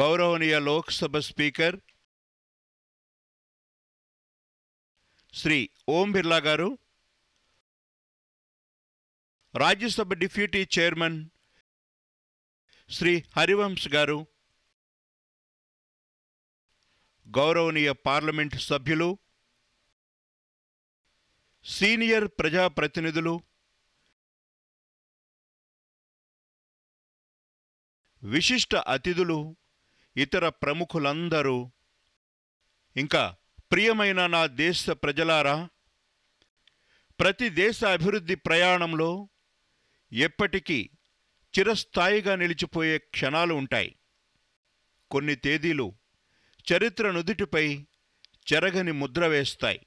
గౌరవనీయ Lok Sabha speaker Shri Om Birla garu Rajya Sabha deputy chairman Shri Harivansh garu గౌరవనీయ parliament సభ్యులు సీనియర్ ప్రజాప్రతినిధులు విశిష్ట అతిథులు ఇతర ప్రముఖులందరూ ఇంకా ప్రియమైన నా దేశ ప్రజలారా ప్రతి దేశ అభివృద్ధి ప్రయాణంలో ఎప్పటికీ చిరస్థాయిగా నిలిచిపోయే క్షణాలు ఉంటాయి కొన్ని తేదీలు చరిత్ర నుదుటిపై చెరగని ముద్ర వేస్తాయి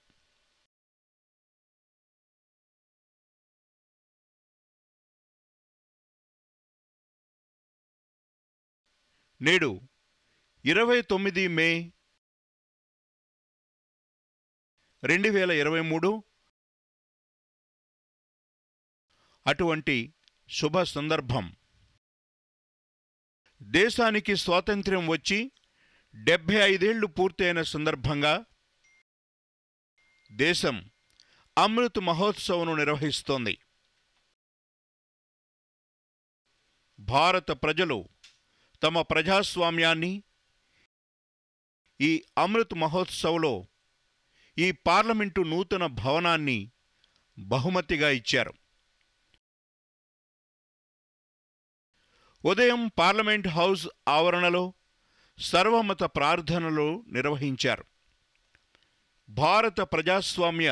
నేడు ఇరవై తొమ్మిది మే రెండు వేల ఇరవై మూడు అటువంటి శుభ సందర్భం దేశానికి స్వాతంత్ర్యం వచ్చి డెబ్భై ఐదేళ్లు పూర్తయిన సందర్భంగా దేశం అమృత్ మహోత్సవను నిర్వహిస్తోంది భారత ప్రజలు తమ ప్రజాస్వామ్యాన్ని ఈ అమృత్ మహోత్సవ్లో ఈ పార్లమెంటు నూతన భవనాన్ని బహుమతిగా ఇచ్చారు ఉదయం పార్లమెంట్ హౌస్ ఆవరణలో సర్వమత ప్రార్థనలు నిర్వహించారు భారత ప్రజాస్వామ్య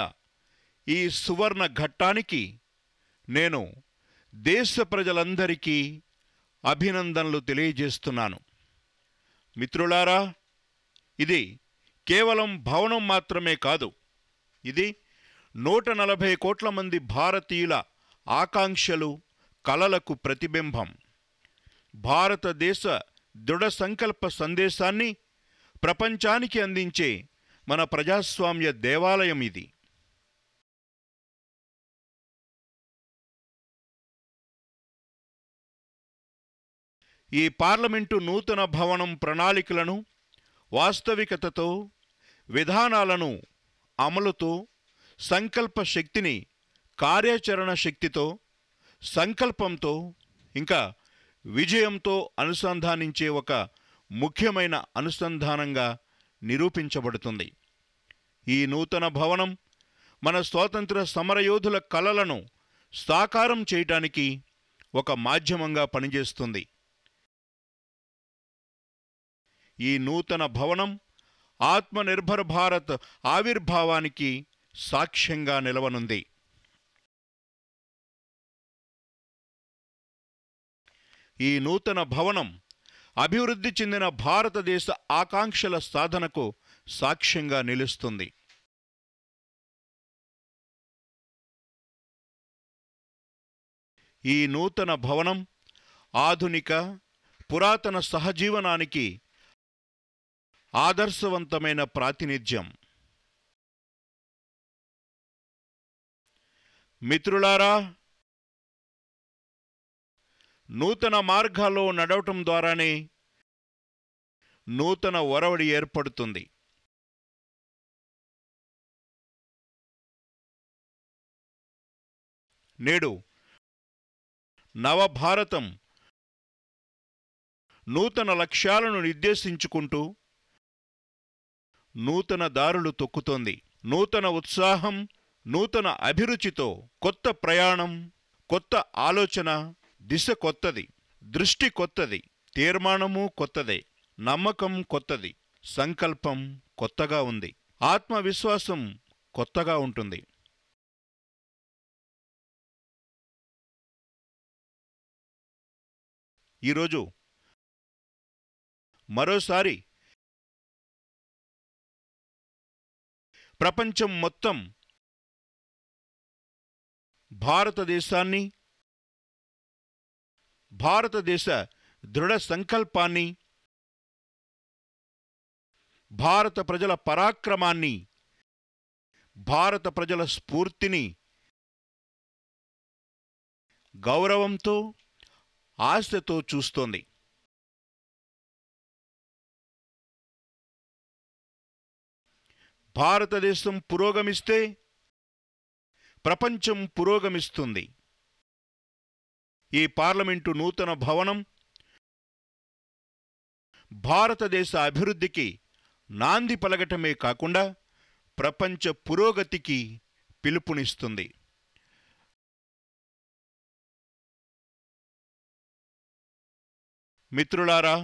ఈ సువర్ణ ఘట్టానికి నేను దేశ ప్రజలందరికీ అభినందనలు తెలియజేస్తున్నాను మిత్రులారా ఇది కేవలం భవనం మాత్రమే కాదు ఇది నూట నలభై కోట్ల మంది భారతీయుల ఆకాంక్షలు కలలకు ప్రతిబింబం భారతదేశ దృఢ సంకల్ప సందేశాన్ని ప్రపంచానికి అందించే మన ప్రజాస్వామ్య దేవాలయం ఇది ఈ పార్లమెంటు నూతన భవనం ప్రణాళికలను వాస్తవికతతో విధానాలను అమలుతో సంకల్ప శక్తిని కార్యాచరణ శక్తితో సంకల్పంతో ఇంకా విజయంతో అనుసంధానించే ఒక ముఖ్యమైన అనుసంధానంగా నిరూపించబడుతుంది ఈ నూతన భవనం మన స్వాతంత్ర సమరయోధుల కలలను సాకారం చేయటానికి ఒక మాధ్యమంగా పనిచేస్తుంది ఈ నూతన భవనం ఆత్మనిర్భర్ భారత్ ఆవిర్భావానికి సాక్ష్యంగా నిలవనుంది ఈ నూతన భవనం అభివృద్ధి చెందిన భారతదేశ ఆకాంక్షల సాధనకు సాక్ష్యంగా నిలుస్తుంది ఈ నూతన భవనం ఆధునిక పురాతన సహజీవనానికి ఆదర్శవంతమైన ప్రాతినిధ్యం మిత్రులారా నూతన మార్గాల్లో నడవటం ద్వారానే నూతన ఒరవడి ఏర్పడుతుంది నేడు నవభారతం నూతన లక్ష్యాలను నిర్దేశించుకుంటూ నూతన దారులు తొక్కుతోంది నూతన ఉత్సాహం నూతన అభిరుచితో కొత్త ప్రయాణం కొత్త ఆలోచన దిశ కొత్తది దృష్టి కొత్తది తీర్మానము కొత్తదే నమ్మకం కొత్తది సంకల్పం కొత్తగా ఉంది ఆత్మవిశ్వాసం కొత్తగా ఉంటుంది ఈరోజు మరోసారి ప్రపంచం మొత్తం భారతదేశాన్ని భారతదేశ దృఢ సంకల్పాన్ని భారత ప్రజల పరాక్రమాన్ని భారత ప్రజల స్ఫూర్తిని గౌరవంతో ఆశతో చూస్తోంది భారతదేశం పురోగమిస్తే ప్రపంచం పురోగమిస్తుంది ఈ పార్లమెంటు నూతన భవనం భారతదేశ అభివృద్ధికి నాంది పలగటమే కాకుండా ప్రపంచ పురోగతికి పిలుపునిస్తుంది మిత్రులారా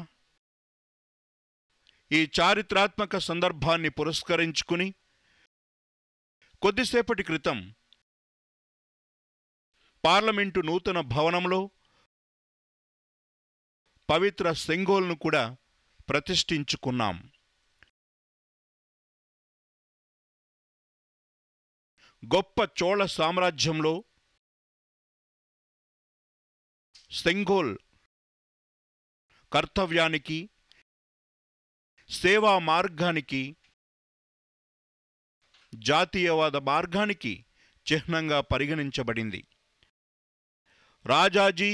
ఈ చారిత్రాత్మక సందర్భాన్ని పురస్కరించుకుని కొద్దిసేపటి క్రితం పార్లమెంటు నూతన భవనంలో పవిత్ర సెంగోల్ను కూడా ప్రతిష్ఠించుకున్నాం గొప్ప చోళ సామ్రాజ్యంలో సెంగోల్ కర్తవ్యానికి సేవా మార్గానికి జాతీయవాద మార్గానికి చిహ్నంగా పరిగణించబడింది రాజాజీ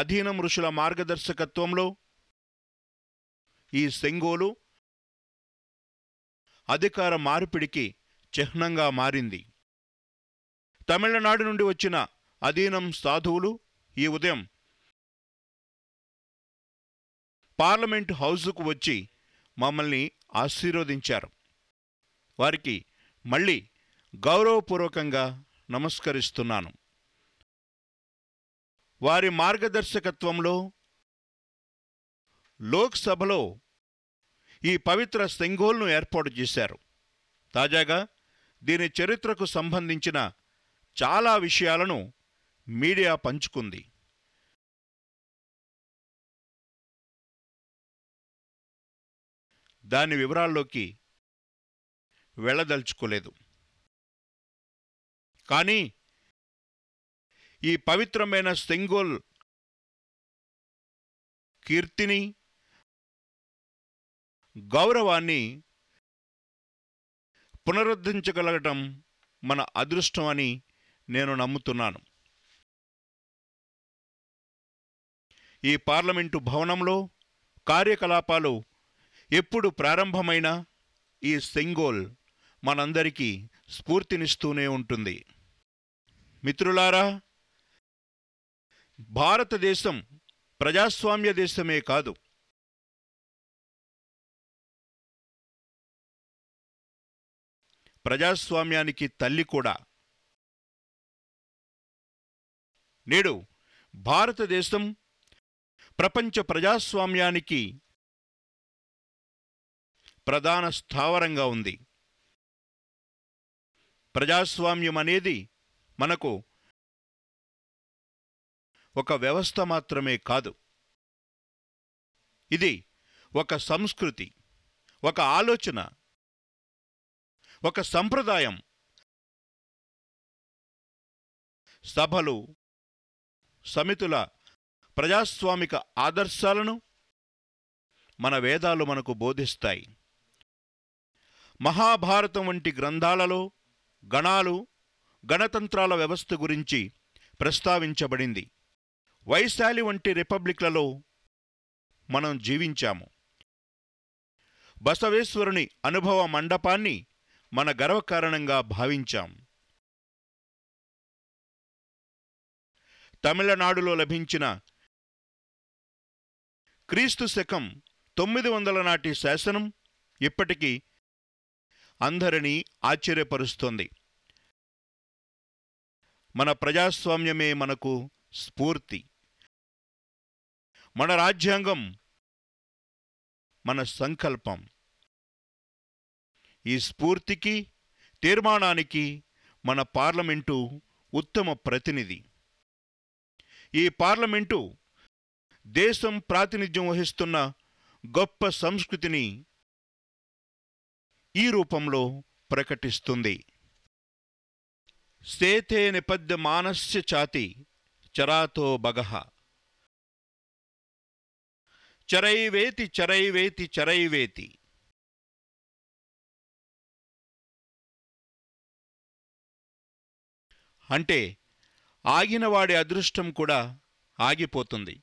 అధీనం ఋషుల మార్గదర్శకత్వంలో ఈ సెంగోలు అధికార మార్పిడికి చిహ్నంగా మారింది తమిళనాడు నుండి వచ్చిన అధీనం సాధువులు ఈ ఉదయం పార్లమెంట్ హౌజుకు వచ్చి మమ్మల్ని ఆశీర్వదించారు వారికి మళ్ళీ గౌరవపూర్వకంగా నమస్కరిస్తున్నాను వారి మార్గదర్శకత్వంలో లోక్సభలో ఈ పవిత్ర సెంగోల్ను ఏర్పాటు చేశారు తాజాగా దీని చరిత్రకు సంబంధించిన చాలా విషయాలను మీడియా పంచుకుంది దాని వివరాల్లోకి వెళ్ళదలుచుకోలేదు కానీ ఈ పవిత్రమైన సెంగోల్ కీర్తిని గౌరవాన్ని పునరుద్ధరించగలగటం మన అదృష్టం అని నేను నమ్ముతున్నాను ఈ పార్లమెంటు భవనంలో కార్యకలాపాలు ఎప్పుడు ప్రారంభమైనా ఈ సెంగోల్ మనందరికీ స్ఫూర్తినిస్తూనే ఉంటుంది మిత్రులారా భారతదేశం ప్రజాస్వామ్య దేశమే కాదు ప్రజాస్వామ్యానికి తల్లి కూడా నేడు భారతదేశం ప్రపంచ ప్రజాస్వామ్యానికి ప్రధాన స్థావరంగా ఉంది ప్రజాస్వామ్యం అనేది మనకు ఒక వ్యవస్థ మాత్రమే కాదు ఇది ఒక సంస్కృతి ఒక ఆలోచన ఒక సంప్రదాయం సభలు సమితుల ప్రజాస్వామిక ఆదర్శాలను మన వేదాలు మనకు బోధిస్తాయి మహాభారతం వంటి గ్రంథాలలో గణాలు గణతంత్రాల వ్యవస్థ గురించి ప్రస్తావించబడింది వైశాలి వంటి రిపబ్లిక్లలో మనం జీవించాము బసవేశ్వరుని అనుభవ మండపాన్ని మన గర్వకారణంగా భావించాం తమిళనాడులో లభించిన క్రీస్తు శకం తొమ్మిది వందల నాటి శాసనం ఇప్పటికీ అందరినీ ఆశ్చర్యపరుస్తోంది మన ప్రజాస్వామ్యమే మనకు స్ఫూర్తి మన రాజ్యాంగం మన సంకల్పం ఈ స్ఫూర్తికి తీర్మానానికి మన పార్లమెంటు ఉత్తమ ప్రతినిధి ఈ పార్లమెంటు దేశం ప్రాతినిధ్యం వహిస్తున్న గొప్ప సంస్కృతిని ఈ రూపంలో ప్రకటిస్తుంది సేతే నిపద్య మానస్య చాతి చరాతో బగహ చరైవేతి చరైవేతి చరైవేతి అంటే ఆగిన వాడి అదృష్టం కూడా ఆగిపోతుంది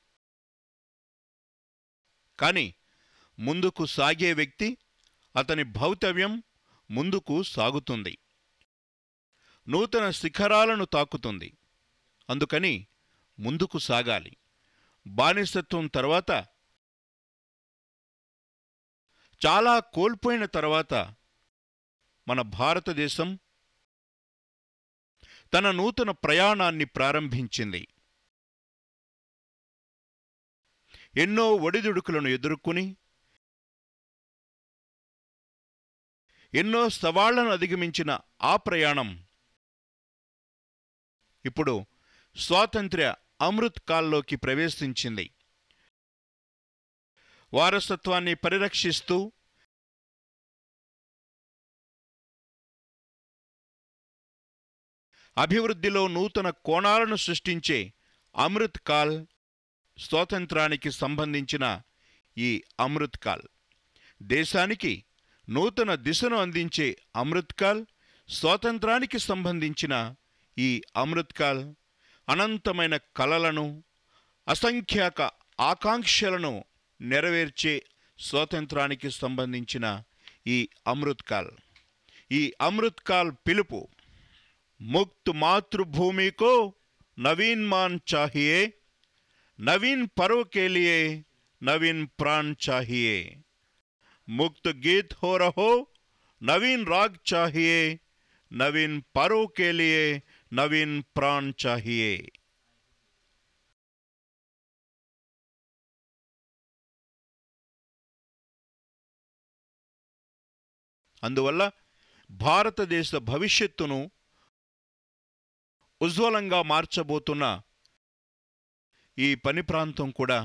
కాని ముందుకు సాగే వ్యక్తి అతని భౌతవ్యం ముందుకు సాగుతుంది నూతన శిఖరాలను తాకుతుంది అందుకని ముందుకు సాగాలి బానిసత్వం తర్వాత చాలా కోల్పోయిన తర్వాత మన భారతదేశం తన నూతన ప్రయాణాన్ని ప్రారంభించింది ఎన్నో ఒడిదుడుకులను ఎదుర్కొని ఎన్నో సవాళ్లను అధిగమించిన ఆ ప్రయాణం ఇప్పుడు స్వాతంత్ర్య అమృత్ కాల్లోకి ప్రవేశించింది వారసత్వాన్ని పరిరక్షిస్తూ అభివృద్ధిలో నూతన కోణాలను సృష్టించే అమృత్ కాల్ స్వాతంత్రానికి సంబంధించిన ఈ అమృత్ కాల్ దేశానికి నూతన దిశను అందించే అమృత్ కాల్ స్వాతంత్రానికి సంబంధించిన ఈ అమృత్ కాల్ అనంతమైన కలలను అసంఖ్యాక ఆకాంక్షలను नेरवे स्वातंत्रा సంబంధించిన ఈ अमृतकाल కాల్ ఈ అమృత్ కాల్ नवीन ముక్త్ चाहिए नवीन पर्व के लिए नवीन प्राण चाहिए मुक्त गीत हो रहो नवीन राग चाहिए नवीन पर्व के लिए नवीन प्राण चाहिए అందువల్ల భారతదేశ భవిష్యత్తును ఉజ్వలంగా మార్చబోతున్న ఈ పని ప్రాంతం కూడా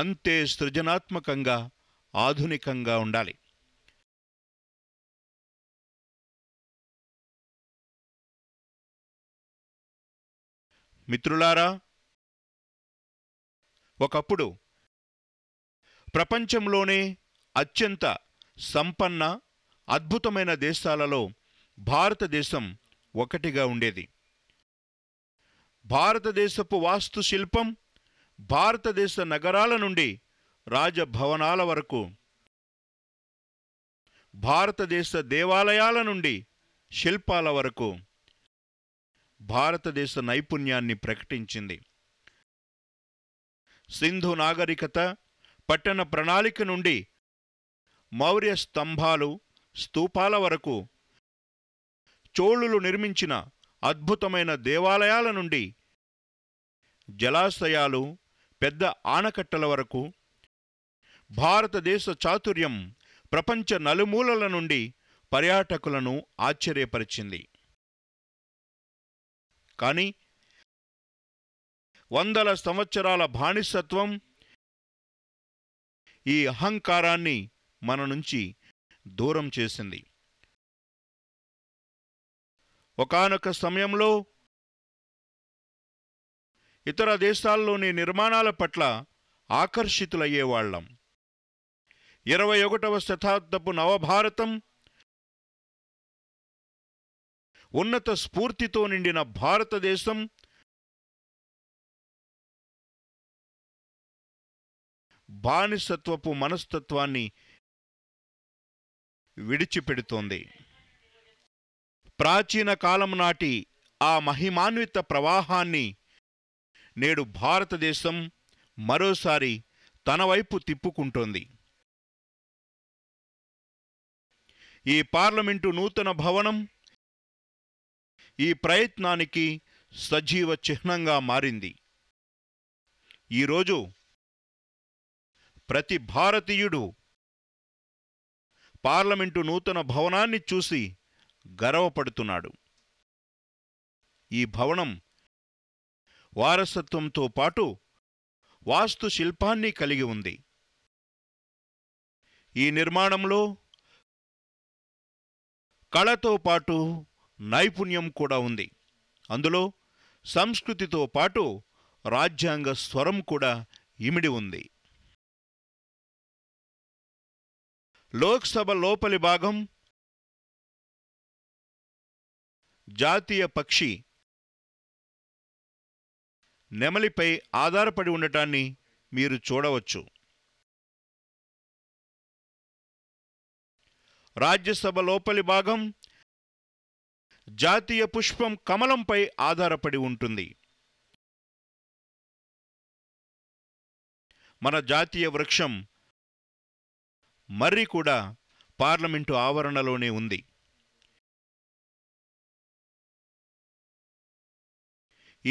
అంతే సృజనాత్మకంగా ఆధునికంగా ఉండాలి మిత్రులారా ఒకప్పుడు ప్రపంచంలోనే అత్యంత సంపన్న అద్భుతమైన దేశాలలో భారతదేశం ఒకటిగా ఉండేది భారతదేశపు వాస్తుశిల్పం భారతదేశ నగరాల నుండి రాజభవనాల వరకు భారతదేశ దేవాలయాల నుండి శిల్పాల వరకు భారతదేశ నైపుణ్యాన్ని ప్రకటించింది సింధు నాగరికత పట్టణ ప్రణాళిక నుండి మౌర్య స్తంభాలు స్తూపాల వరకు చోళులు నిర్మించిన అద్భుతమైన దేవాలయాల నుండి జలాశయాలు పెద్ద ఆనకట్టల వరకు భారతదేశ చాతుర్యం ప్రపంచ నలుమూలల నుండి పర్యాటకులను ఆశ్చర్యపరిచింది కానీ వందల సంవత్సరాల బానిసత్వం ఈ అహంకారాన్ని మన నుంచి దూరం చేసింది ఒకనొక సమయంలో ఇతర దేశాల్లోని నిర్మాణాల పట్ల ఆకర్షితులయ్యేవాళ్లం ఇరవై ఒకటవ శతాబ్దపు నవభారతం ఉన్నత స్ఫూర్తితో నిండిన భారతదేశం బానిసత్వపు మనస్తత్వాన్ని విడిచిపెడుతోంది ప్రాచీన కాలం నాటి ఆ మహిమాన్విత ప్రవాహాన్ని నేడు భారతదేశం మరోసారి తన వైపు తిప్పుకుంటోంది ఈ పార్లమెంటు నూతన భవనం ఈ ప్రయత్నానికి సజీవ చిహ్నంగా మారింది ఈరోజు ప్రతి భారతీయుడు పార్లమెంటు నూతన భవనాన్ని చూసి గర్వపడుతున్నాడు ఈ భవనం వారసత్వంతో పాటు వాస్తుశిల్పాన్ని కలిగి ఉంది ఈ నిర్మాణంలో కళతో పాటు నైపుణ్యం కూడా ఉంది అందులో సంస్కృతితో పాటు రాజ్యాంగ స్వరం కూడా ఇమిడి ఉంది లోక్సభ లోపలి భాగం జాతీయ పక్షి నెమలిపై ఆధారపడి ఉండటాన్ని మీరు చూడవచ్చు రాజ్యసభ లోపలి భాగం జాతీయ పుష్పం కమలంపై ఆధారపడి ఉంటుంది మన జాతీయ వృక్షం మర్రి కూడా పార్లమెంటు ఆవరణలోనే ఉంది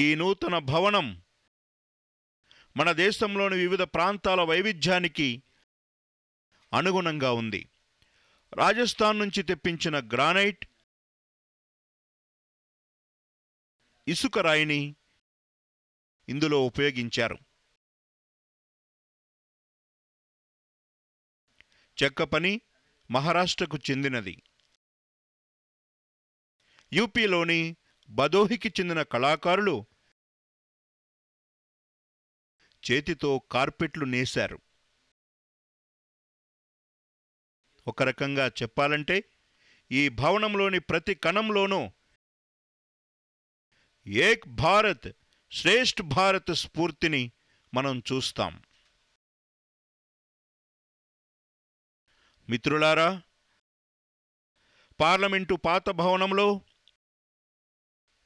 ఈ నూతన భవనం మన దేశంలోని వివిధ ప్రాంతాల వైవిధ్యానికి అనుగుణంగా ఉంది రాజస్థాన్ నుంచి తెప్పించిన గ్రానైట్ ఇసుక రాయిని ఇందులో ఉపయోగించారు చెక్క పని మహారాష్ట్రకు చెందినది యూపీలోని బదోహికి చెందిన కళాకారులు చేతితో కార్పెట్లు నేశారు ఒక రకంగా చెప్పాలంటే ఈ భవనంలోని ప్రతి కణంలోనూ ఏక్ భారత్ శ్రేష్ఠ భారత్ స్ఫూర్తిని మనం చూస్తాం మిత్రులారా పార్లమెంటు పాత భవనంలో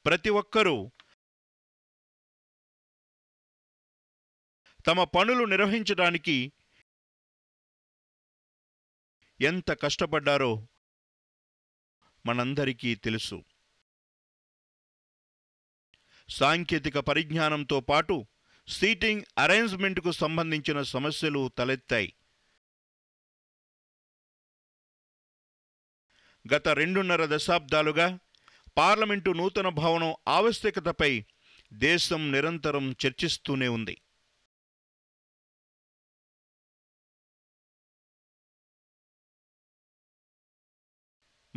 ప్రతి ఒక్కరూ తమ పనులు నిర్వహించడానికి ఎంత కష్టపడ్డారో మనందరికీ తెలుసు సాంకేతిక పరిజ్ఞానంతో పాటు సీటింగ్ అరేంజ్మెంట్కు సంబంధించిన సమస్యలు తలెత్తాయి గత రెండున్నర దశాబ్దాలుగా పార్లమెంటు నూతన భవనం ఆవశ్యకతపై దేశం నిరంతరం చర్చిస్తూనే ఉంది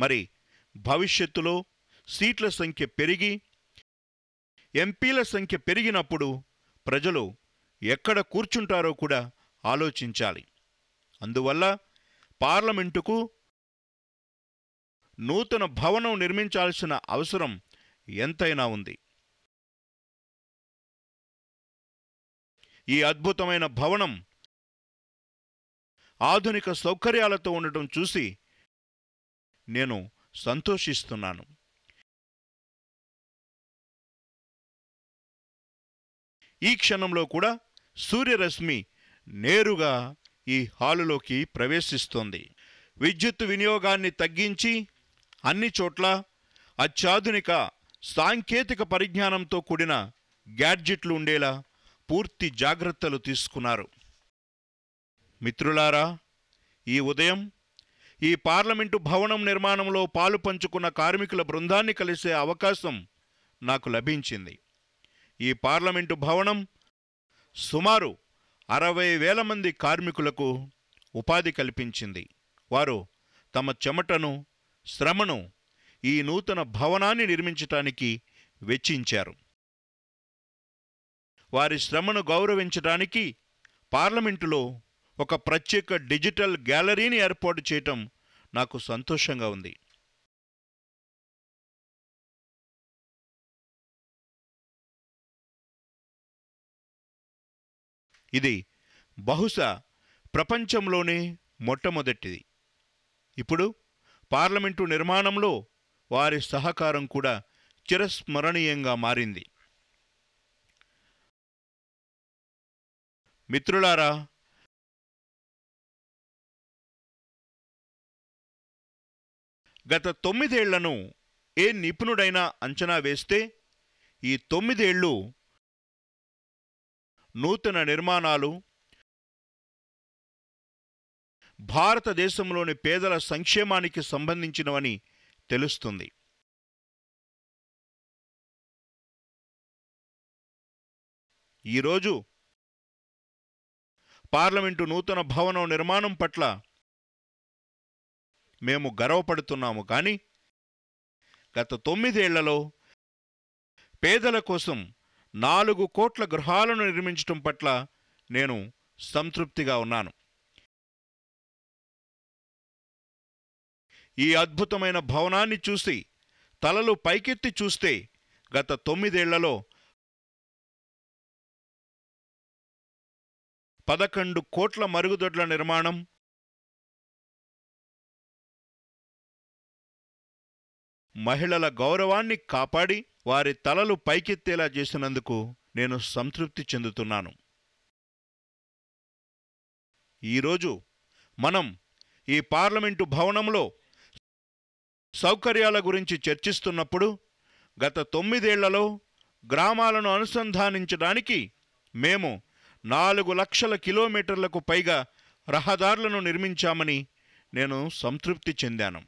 మరి భవిష్యత్తులో సీట్ల సంఖ్య పెరిగి ఎంపీల సంఖ్య పెరిగినప్పుడు ప్రజలు ఎక్కడ కూర్చుంటారో కూడా ఆలోచించాలి అందువల్ల పార్లమెంటుకు నూతన భవనం నిర్మించాల్సిన అవసరం ఎంతైనా ఉంది ఈ అద్భుతమైన భవనం ఆధునిక సౌకర్యాలతో ఉండటం చూసి నేను సంతోషిస్తున్నాను ఈ క్షణంలో కూడా సూర్యరశ్మి నేరుగా ఈ హాలులోకి ప్రవేశిస్తోంది విద్యుత్ వినియోగాన్ని తగ్గించి అన్ని చోట్ల అత్యాధునిక సాంకేతిక పరిజ్ఞానంతో కూడిన గ్యాడ్జెట్లు ఉండేలా పూర్తి జాగ్రత్తలు తీసుకున్నారు మిత్రులారా ఈ ఉదయం ఈ పార్లమెంటు భవనం నిర్మాణంలో పాలు పంచుకున్న కార్మికుల బృందాన్ని కలిసే అవకాశం నాకు లభించింది ఈ పార్లమెంటు భవనం సుమారు అరవై వేల మంది కార్మికులకు ఉపాధి కల్పించింది వారు తమ చెమటను శ్రమను ఈ నూతన భవనాన్ని నిర్మించటానికి వెచ్చించారు వారి శ్రమను గౌరవించడానికి పార్లమెంటులో ఒక ప్రత్యేక డిజిటల్ గ్యాలరీని ఏర్పాటు చేయటం నాకు సంతోషంగా ఉంది ఇది బహుశా ప్రపంచంలోనే మొట్టమొదటిది ఇప్పుడు పార్లమెంటు నిర్మాణంలో వారి సహకారం కూడా చిరస్మరణీయంగా మారింది మిత్రులారా గత తొమ్మిదేళ్లను ఏ నిపుణుడైనా అంచనా వేస్తే ఈ తొమ్మిదేళ్లు నూతన నిర్మాణాలు భారతదేశంలోని పేదల సంక్షేమానికి సంబంధించినవని తెలుస్తుంది ఈరోజు పార్లమెంటు నూతన భవనం నిర్మాణం పట్ల మేము గర్వపడుతున్నాము కానీ గత తొమ్మిదేళ్లలో పేదల కోసం నాలుగు కోట్ల గృహాలను నిర్మించటం పట్ల నేను సంతృప్తిగా ఉన్నాను ఈ అద్భుతమైన భవనాన్ని చూసి తలలు పైకెత్తి చూస్తే గత తొమ్మిదేళ్లలో పదకొండు కోట్ల మరుగుదొడ్ల నిర్మాణం మహిళల గౌరవాన్ని కాపాడి వారి తలలు పైకెత్తేలా చేసినందుకు నేను సంతృప్తి చెందుతున్నాను ఈరోజు మనం ఈ పార్లమెంటు భవనంలో సౌకర్యాల గురించి చర్చిస్తున్నప్పుడు గత తొమ్మిదేళ్లలో గ్రామాలను అనుసంధానించడానికి మేము నాలుగు లక్షల కిలోమీటర్లకు పైగా రహదారులను నిర్మించామని నేను సంతృప్తి చెందాను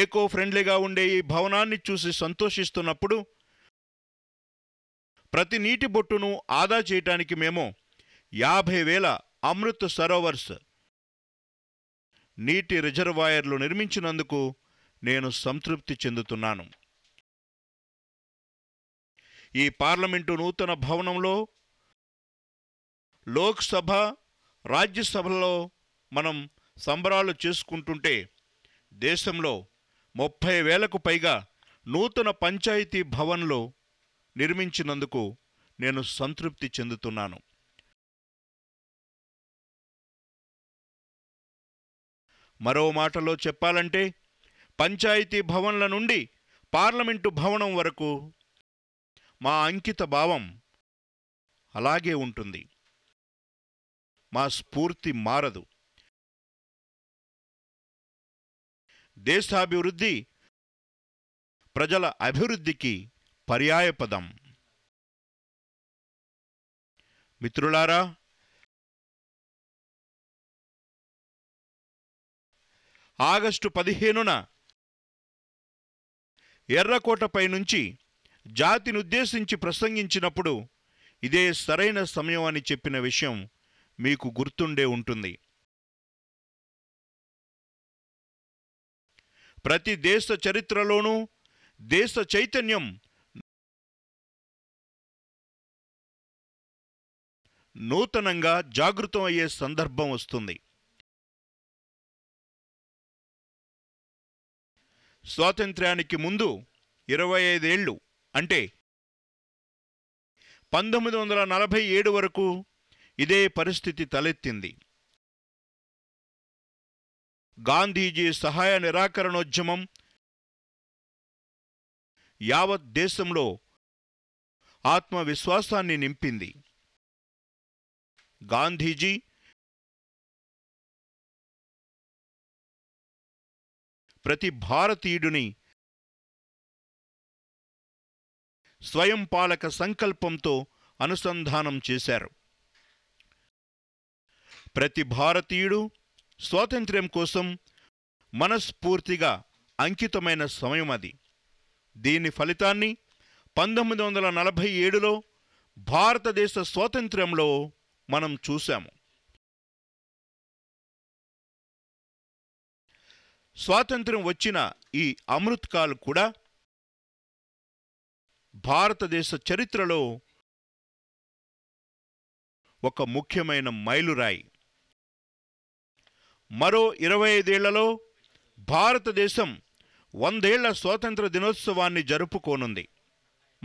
ఏకో ఫ్రెండ్లీగా ఉండే ఈ భవనాన్ని చూసి సంతోషిస్తున్నప్పుడు ప్రతి నీటి బొట్టును ఆదా చేయటానికి మేము యాభై వేల అమృత్ సరోవర్స్ నీటి రిజర్వాయర్లు నిర్మించినందుకు నేను సంతృప్తి చెందుతున్నాను ఈ పార్లమెంటు నూతన భవనంలో లోక్సభ రాజ్యసభలో మనం సంబరాలు చేసుకుంటుంటే దేశంలో ముప్పై వేలకు పైగా నూతన పంచాయతీ భవన్లు నిర్మించినందుకు నేను సంతృప్తి చెందుతున్నాను మరో మాటలో చెప్పాలంటే పంచాయతీ భవన్ల నుండి పార్లమెంటు భవనం వరకు మా అంకిత భావం అలాగే ఉంటుంది మా స్ఫూర్తి మారదు దేశాభివృద్ధి ప్రజల అభివృద్ధికి పర్యాయపదం మిత్రులారా ఆగస్టు పదిహేనున ఎర్రకోటపై నుంచి జాతినుద్దేశించి ప్రసంగించినప్పుడు ఇదే సరైన సమయం అని చెప్పిన విషయం మీకు గుర్తుండే ఉంటుంది ప్రతి దేశ చరిత్రలోనూ దేశ చైతన్యం నూతనంగా జాగృతం అయ్యే సందర్భం వస్తుంది స్వాతంత్ర్యానికి ముందు ఇరవై ఐదేళ్ళు అంటే పంతొమ్మిది వందల నలభై ఏడు వరకు ఇదే పరిస్థితి తలెత్తింది గాంధీజీ సహాయ నిరాకరణోద్యమం యావత్ దేశంలో ఆత్మవిశ్వాసాన్ని నింపింది గాంధీజీ ప్రతి భారతీయుడిని స్వయం పాలక సంకల్పంతో అనుసంధానం చేశారు ప్రతి భారతీయుడు స్వాతంత్ర్యం కోసం మనస్ఫూర్తిగా అంకితమైన సమయం అది దీని ఫలితాన్ని పంతొమ్మిది వందల నలభై ఏడులో భారతదేశ స్వాతంత్ర్యంలో మనం చూశాము స్వాతంత్రం వచ్చిన ఈ అమృత్ కాల్ కూడా భారతదేశ చరిత్రలో ఒక ముఖ్యమైన మైలురాయి మరో ఇరవై ఐదేళ్లలో భారతదేశం వందేళ్ల స్వాతంత్ర దినోత్సవాన్ని జరుపుకోనుంది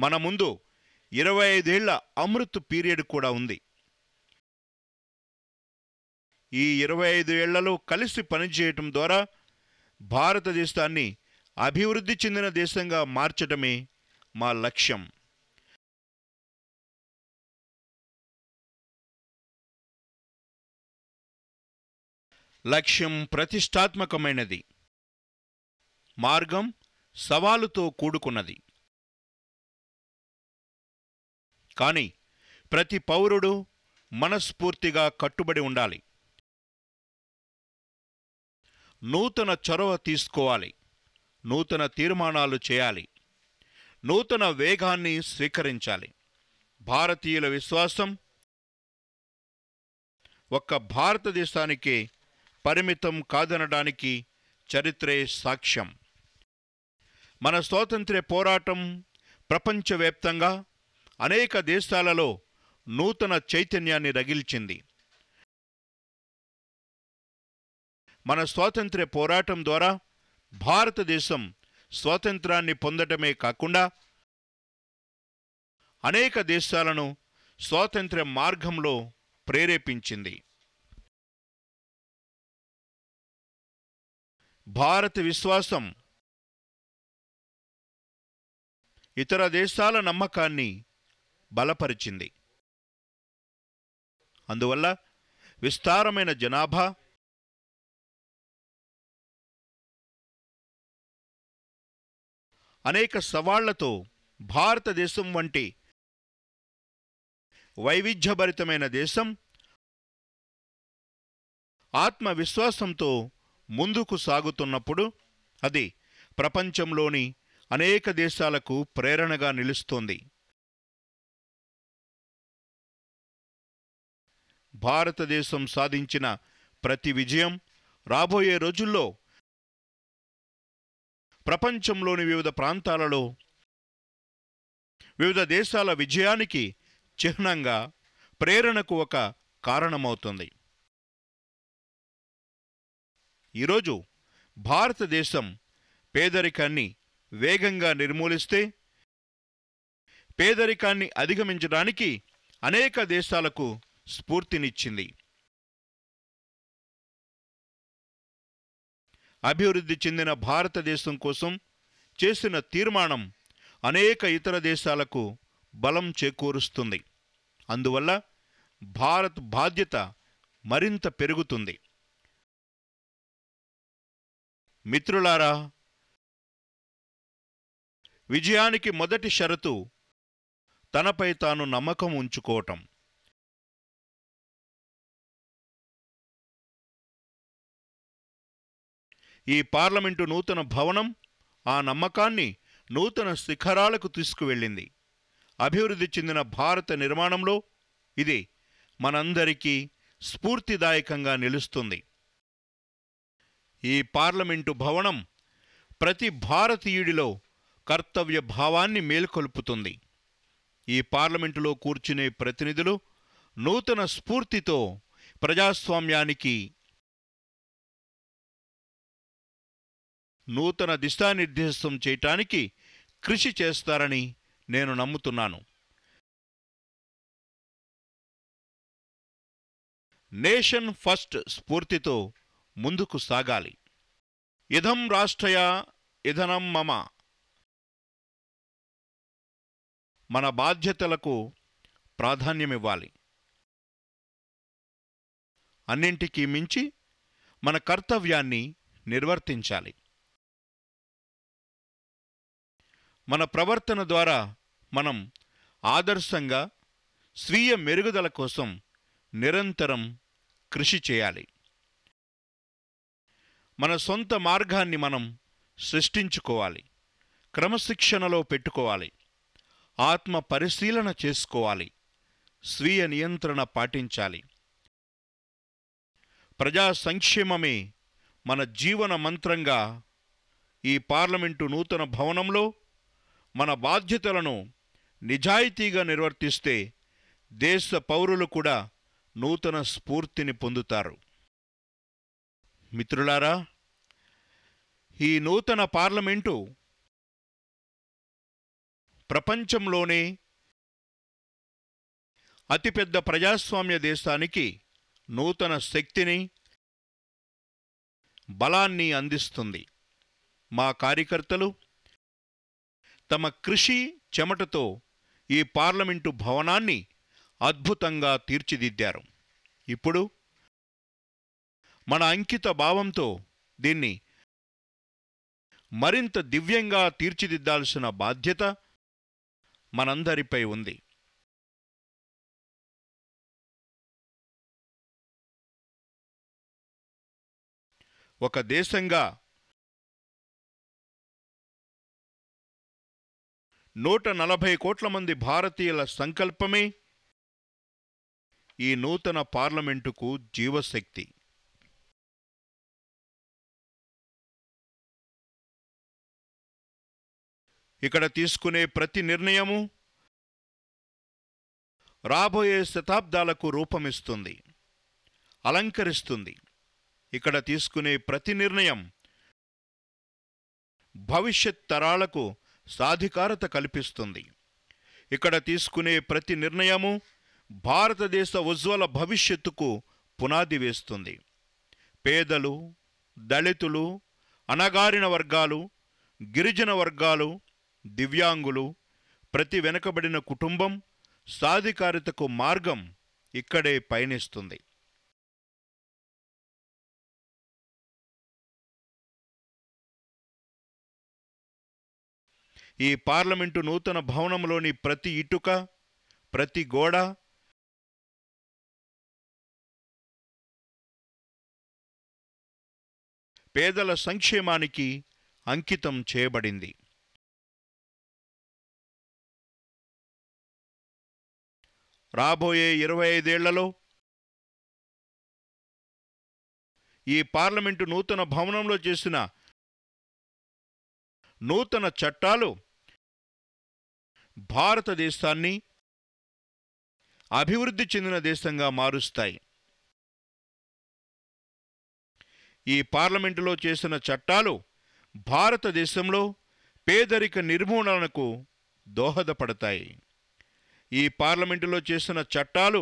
మన ముందు ఇరవై ఐదేళ్ల అమృత్ పీరియడ్ కూడా ఉంది ఈ ఇరవై ఐదు ఏళ్లలో కలిసి పనిచేయటం ద్వారా భారతదేశాన్ని అభివృద్ధి చెందిన దేశంగా మార్చటమే మా లక్ష్యం లక్ష్యం ప్రతిష్టాత్మకమైనది మార్గం సవాలుతో కూడుకున్నది కానీ ప్రతి పౌరుడు మనస్ఫూర్తిగా కట్టుబడి ఉండాలి నూతన చొరవ తీసుకోవాలి నూతన తీర్మానాలు చేయాలి నూతన వేగాన్ని స్వీకరించాలి భారతీయుల విశ్వాసం ఒక్క భారతదేశానికి పరిమితం కాదనడానికి చరిత్రే సాక్ష్యం మన స్వాతంత్ర్య పోరాటం ప్రపంచవ్యాప్తంగా అనేక దేశాలలో నూతన చైతన్యాన్ని రగిల్చింది మన స్వాతంత్ర్య పోరాటం ద్వారా భారతదేశం స్వాతంత్రాన్ని పొందటమే కాకుండా అనేక దేశాలను స్వాతంత్ర్య మార్గంలో ప్రేరేపించింది భారత విశ్వాసం ఇతర దేశాల నమ్మకాన్ని బలపరిచింది అందువల్ల విస్తారమైన జనాభా అనేక సవాళ్లతో భారతదేశం వంటి వైవిధ్యభరితమైన దేశం ఆత్మవిశ్వాసంతో ముందుకు సాగుతున్నప్పుడు అది ప్రపంచంలోని అనేక దేశాలకు ప్రేరణగా నిలుస్తోంది భారతదేశం సాధించిన ప్రతి విజయం రాబోయే రోజుల్లో ప్రపంచంలోని వివిధ ప్రాంతాలలో వివిధ దేశాల విజయానికి చిహ్నంగా ప్రేరణకు ఒక కారణమవుతుంది ఈరోజు భారతదేశం పేదరికాన్ని వేగంగా నిర్మూలిస్తే పేదరికాన్ని అధిగమించడానికి అనేక దేశాలకు స్ఫూర్తినిచ్చింది అభివృద్ధి చెందిన భారతదేశం కోసం చేసిన తీర్మానం అనేక ఇతర దేశాలకు బలం చేకూరుస్తుంది అందువల్ల భారత్ బాధ్యత మరింత పెరుగుతుంది మిత్రులారా విజయానికి మొదటి షరతు తనపై తాను నమ్మకం ఉంచుకోవటం ఈ పార్లమెంటు నూతన భవనం ఆ నమ్మకాన్ని నూతన శిఖరాలకు తీసుకువెళ్ళింది అభివృద్ధి చెందిన భారత నిర్మాణంలో ఇది మనందరికీ స్ఫూర్తిదాయకంగా నిలుస్తుంది ఈ పార్లమెంటు భవనం ప్రతి భారతీయుడిలో కర్తవ్య భావాన్ని మేల్కొల్పుతుంది ఈ పార్లమెంటులో కూర్చునే ప్రతినిధులు నూతన స్ఫూర్తితో ప్రజాస్వామ్యానికి నూతన దిశానిర్దేశం చేయటానికి కృషి చేస్తారని నేను నమ్ముతున్నాను నేషన్ ఫస్ట్ స్ఫూర్తితో ముందుకు సాగాలి ఇదం రాష్ట్రయా ఇదనం మమ మన బాధ్యతలకు ప్రాధాన్యమివ్వాలి అన్నింటికీ మించి మన కర్తవ్యాన్ని నిర్వర్తించాలి మన ప్రవర్తన ద్వారా మనం ఆదర్శంగా స్వీయ మెరుగుదల కోసం నిరంతరం కృషి చేయాలి మన సొంత మార్గాన్ని మనం సృష్టించుకోవాలి క్రమశిక్షణలో పెట్టుకోవాలి ఆత్మ పరిశీలన చేసుకోవాలి స్వీయ నియంత్రణ పాటించాలి ప్రజా సంక్షేమమే మన జీవన మంత్రంగా ఈ పార్లమెంటు నూతన భవనంలో మన బాధ్యతలను నిజాయితీగా నిర్వర్తిస్తే దేశ పౌరులు కూడా నూతన స్ఫూర్తిని పొందుతారు మిత్రులారా ఈ నూతన పార్లమెంటు ప్రపంచంలోనే అతిపెద్ద ప్రజాస్వామ్య దేశానికి నూతన శక్తిని బలాన్ని అందిస్తుంది మా కార్యకర్తలు తమ కృషి చెమటతో ఈ పార్లమెంటు భవనాన్ని అద్భుతంగా తీర్చిదిద్దారు ఇప్పుడు మన అంకిత భావంతో దీన్ని మరింత దివ్యంగా తీర్చిదిద్దాల్సిన బాధ్యత మనందరిపై ఉంది ఒక దేశంగా నూట నలభై కోట్ల మంది భారతీయుల సంకల్పమే ఈ నూతన పార్లమెంటుకు జీవశక్తి ఇక్కడ తీసుకునే ప్రతి నిర్ణయము రాబోయే శతాబ్దాలకు రూపమిస్తుంది అలంకరిస్తుంది ఇక్కడ తీసుకునే ప్రతి నిర్ణయం భవిష్యత్ తరాలకు సాధికారత కల్పిస్తుంది ఇక్కడ తీసుకునే ప్రతి నిర్ణయము భారతదేశ ఉజ్వల భవిష్యత్తుకు పునాది వేస్తుంది పేదలు దళితులు అనగారిన వర్గాలు గిరిజన వర్గాలు దివ్యాంగులు ప్రతి వెనుకబడిన కుటుంబం సాధికారితకు మార్గం ఇక్కడే పయనిస్తుంది ఈ పార్లమెంటు నూతన భవనంలోని ప్రతి ఇటుక ప్రతి గోడ పేదల సంక్షేమానికి అంకితం చేయబడింది రాబోయే ఇరవై ఐదేళ్లలో ఈ పార్లమెంటు నూతన భవనంలో చేసిన నూతన చట్టాలు భారతదేశాన్ని అభివృద్ధి చెందిన దేశంగా మారుస్తాయి ఈ పార్లమెంటులో చేసిన చట్టాలు భారతదేశంలో పేదరిక నిర్మూలనకు దోహదపడతాయి ఈ పార్లమెంటులో చేసిన చట్టాలు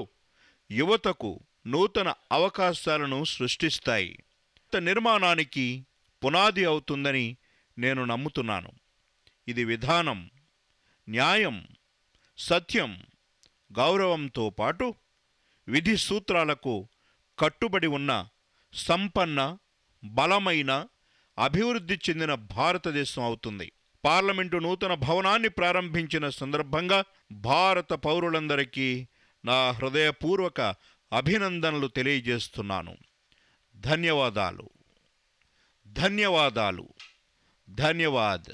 యువతకు నూతన అవకాశాలను సృష్టిస్తాయి నిర్మాణానికి పునాది అవుతుందని నేను నమ్ముతున్నాను ఇది విధానం న్యాయం సత్యం గౌరవంతో పాటు విధి సూత్రాలకు కట్టుబడి ఉన్న సంపన్న బలమైన అభివృద్ధి చెందిన భారతదేశం అవుతుంది పార్లమెంటు నూతన భవనాన్ని ప్రారంభించిన సందర్భంగా భారత పౌరులందరికీ నా హృదయపూర్వక అభినందనలు తెలియజేస్తున్నాను ధన్యవాదాలు ధన్యవాదాలు ధన్యవాద్